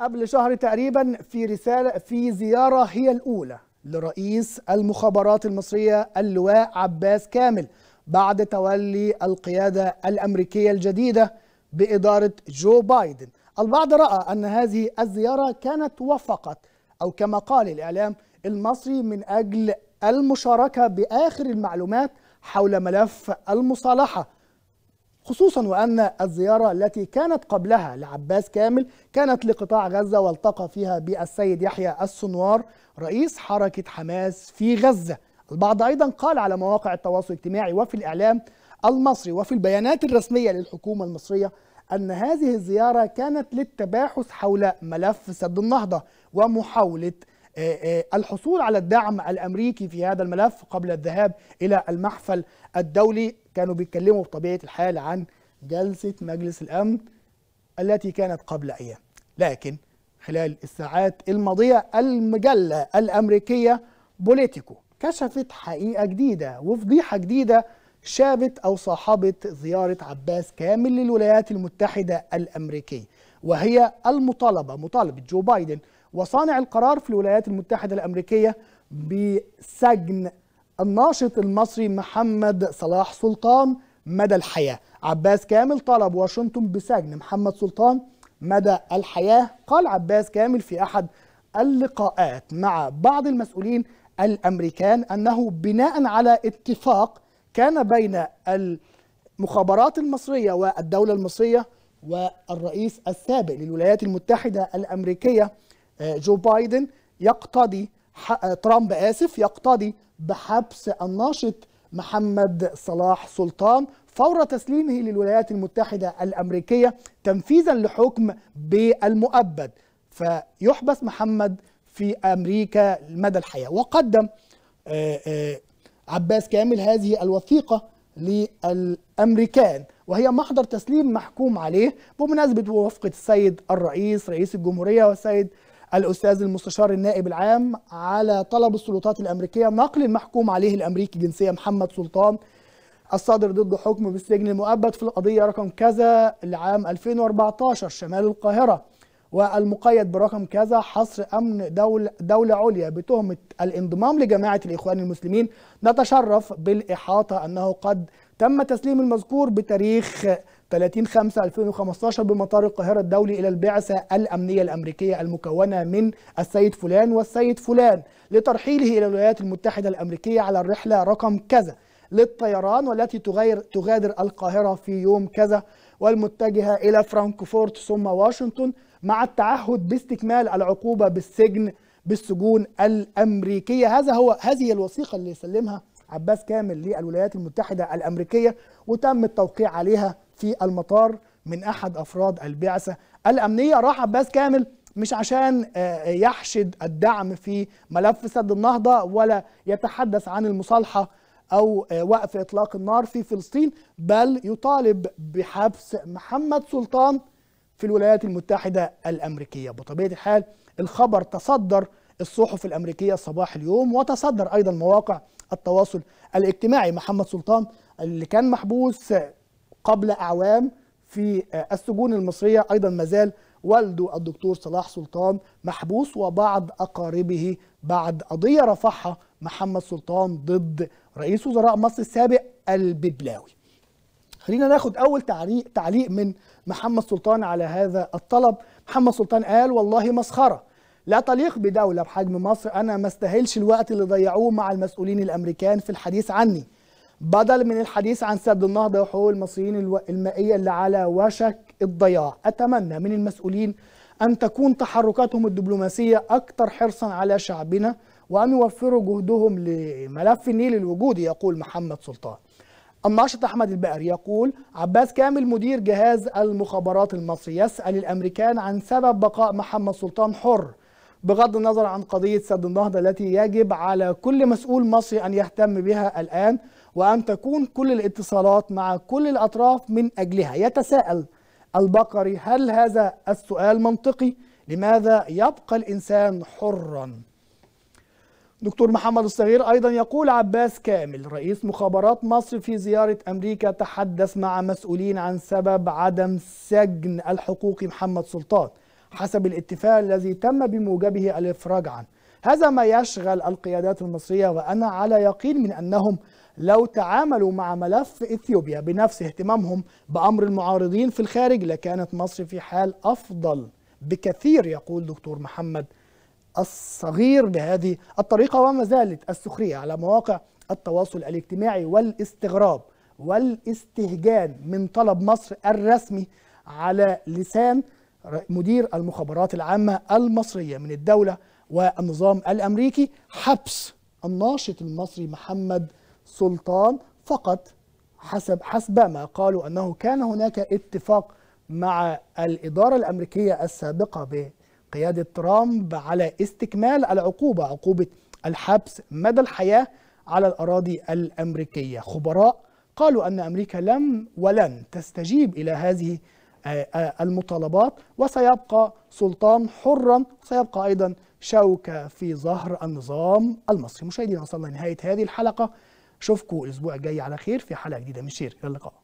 قبل شهر تقريبا في رسالة في زيارة هي الأولى لرئيس المخابرات المصرية اللواء عباس كامل بعد تولي القيادة الأمريكية الجديدة بإدارة جو بايدن البعض رأى أن هذه الزيارة كانت وفقت أو كما قال الإعلام المصري من أجل المشاركة بآخر المعلومات حول ملف المصالحة خصوصا وأن الزيارة التي كانت قبلها لعباس كامل كانت لقطاع غزة والتقى فيها بالسيد يحيى السنوار رئيس حركة حماس في غزة البعض أيضا قال على مواقع التواصل الاجتماعي وفي الإعلام المصري وفي البيانات الرسمية للحكومة المصرية أن هذه الزيارة كانت للتباحث حول ملف سد النهضة ومحاولة آه، آه، الحصول على الدعم الامريكي في هذا الملف قبل الذهاب الى المحفل الدولي كانوا بيتكلموا بطبيعه الحال عن جلسه مجلس الامن التي كانت قبل ايام لكن خلال الساعات الماضيه المجله الامريكيه بوليتيكو كشفت حقيقه جديده وفضيحه جديده شابت او صاحبت زياره عباس كامل للولايات المتحده الامريكيه وهي المطالبه مطالبه جو بايدن وصانع القرار في الولايات المتحدة الأمريكية بسجن الناشط المصري محمد صلاح سلطان مدى الحياة عباس كامل طلب واشنطن بسجن محمد سلطان مدى الحياة قال عباس كامل في أحد اللقاءات مع بعض المسؤولين الأمريكان أنه بناء على اتفاق كان بين المخابرات المصرية والدولة المصرية والرئيس السابق للولايات المتحدة الأمريكية آه، جو بايدن يقتضي آه، ترامب آسف يقتضي بحبس الناشط محمد صلاح سلطان فور تسليمه للولايات المتحدة الأمريكية تنفيذا لحكم بالمؤبد فيحبس محمد في أمريكا مدى الحياة وقدم آه، عباس كامل هذه الوثيقة للأمريكان وهي محضر تسليم محكوم عليه بمناسبة وفقه السيد الرئيس رئيس الجمهورية والسيد الأستاذ المستشار النائب العام على طلب السلطات الأمريكية نقل المحكوم عليه الأمريكي جنسية محمد سلطان الصادر ضده حكم بالسجن المؤبد في القضية رقم كذا لعام 2014 شمال القاهرة والمقيد برقم كذا حصر أمن دول دولة عليا بتهمة الانضمام لجماعة الإخوان المسلمين نتشرف بالإحاطة أنه قد تم تسليم المذكور بتاريخ 30 5 2015 بمطار القاهرة الدولي إلى البعثة الأمنية الأمريكية المكونة من السيد فلان والسيد فلان لترحيله إلى الولايات المتحدة الأمريكية على الرحلة رقم كذا للطيران والتي تغير تغادر القاهرة في يوم كذا والمتجهة إلى فرانكفورت ثم واشنطن مع التعهد باستكمال العقوبة بالسجن بالسجون الأمريكية هذا هو هذه الوثيقة اللي سلمها عباس كامل للولايات المتحدة الأمريكية وتم التوقيع عليها في المطار من احد افراد البعثه الامنيه راح عباس كامل مش عشان آه، يحشد الدعم في ملف سد النهضه ولا يتحدث عن المصالحه او آه، وقف اطلاق النار في فلسطين بل يطالب بحبس محمد سلطان في الولايات المتحده الامريكيه بطبيعه الحال الخبر تصدر الصحف الامريكيه صباح اليوم وتصدر ايضا مواقع التواصل الاجتماعي محمد سلطان اللي كان محبوس قبل أعوام في آه، السجون المصرية أيضا مازال والده الدكتور صلاح سلطان محبوس وبعض أقاربه بعد قضية رفعها محمد سلطان ضد رئيس وزراء مصر السابق الببلاوي خلينا ناخد أول تعليق, تعليق من محمد سلطان على هذا الطلب محمد سلطان قال والله مسخرة لا تليق بدولة بحجم مصر أنا ما استاهلش الوقت اللي ضيعوه مع المسؤولين الأمريكان في الحديث عني بدل من الحديث عن سد النهضة وحقوق المصريين المائية اللي على وشك الضياع أتمنى من المسؤولين أن تكون تحركاتهم الدبلوماسية أكثر حرصا على شعبنا وأن يوفروا جهدهم لملف النيل الوجودي يقول محمد سلطان الناشط أحمد البقري يقول عباس كامل مدير جهاز المخابرات المصري يسأل الأمريكان عن سبب بقاء محمد سلطان حر بغض النظر عن قضية سد النهضة التي يجب على كل مسؤول مصري أن يهتم بها الآن وأن تكون كل الاتصالات مع كل الأطراف من أجلها يتساءل البقري هل هذا السؤال منطقي؟ لماذا يبقى الإنسان حرا؟ دكتور محمد الصغير أيضا يقول عباس كامل رئيس مخابرات مصر في زيارة أمريكا تحدث مع مسؤولين عن سبب عدم سجن الحقوقي محمد سلطان حسب الاتفاق الذي تم بموجبه الإفراج عنه هذا ما يشغل القيادات المصرية وأنا على يقين من أنهم لو تعاملوا مع ملف إثيوبيا بنفس اهتمامهم بأمر المعارضين في الخارج لكانت مصر في حال أفضل بكثير يقول دكتور محمد الصغير بهذه الطريقة وما زالت السخرية على مواقع التواصل الاجتماعي والاستغراب والاستهجان من طلب مصر الرسمي على لسان مدير المخابرات العامة المصرية من الدولة والنظام الأمريكي حبس الناشط المصري محمد سلطان فقط حسب حسب ما قالوا أنه كان هناك اتفاق مع الإدارة الأمريكية السابقة بقيادة ترامب على استكمال العقوبة عقوبة الحبس مدى الحياة على الأراضي الأمريكية خبراء قالوا أن أمريكا لم ولن تستجيب إلى هذه آه، آه، المطالبات وسيبقى سلطان حرا وسيبقى أيضا شوكة في ظهر النظام المصري مشاهدينا وصلنا لنهاية هذه الحلقة اشوفكم الاسبوع الجاي على خير في حلقه جديده من شير الى اللقاء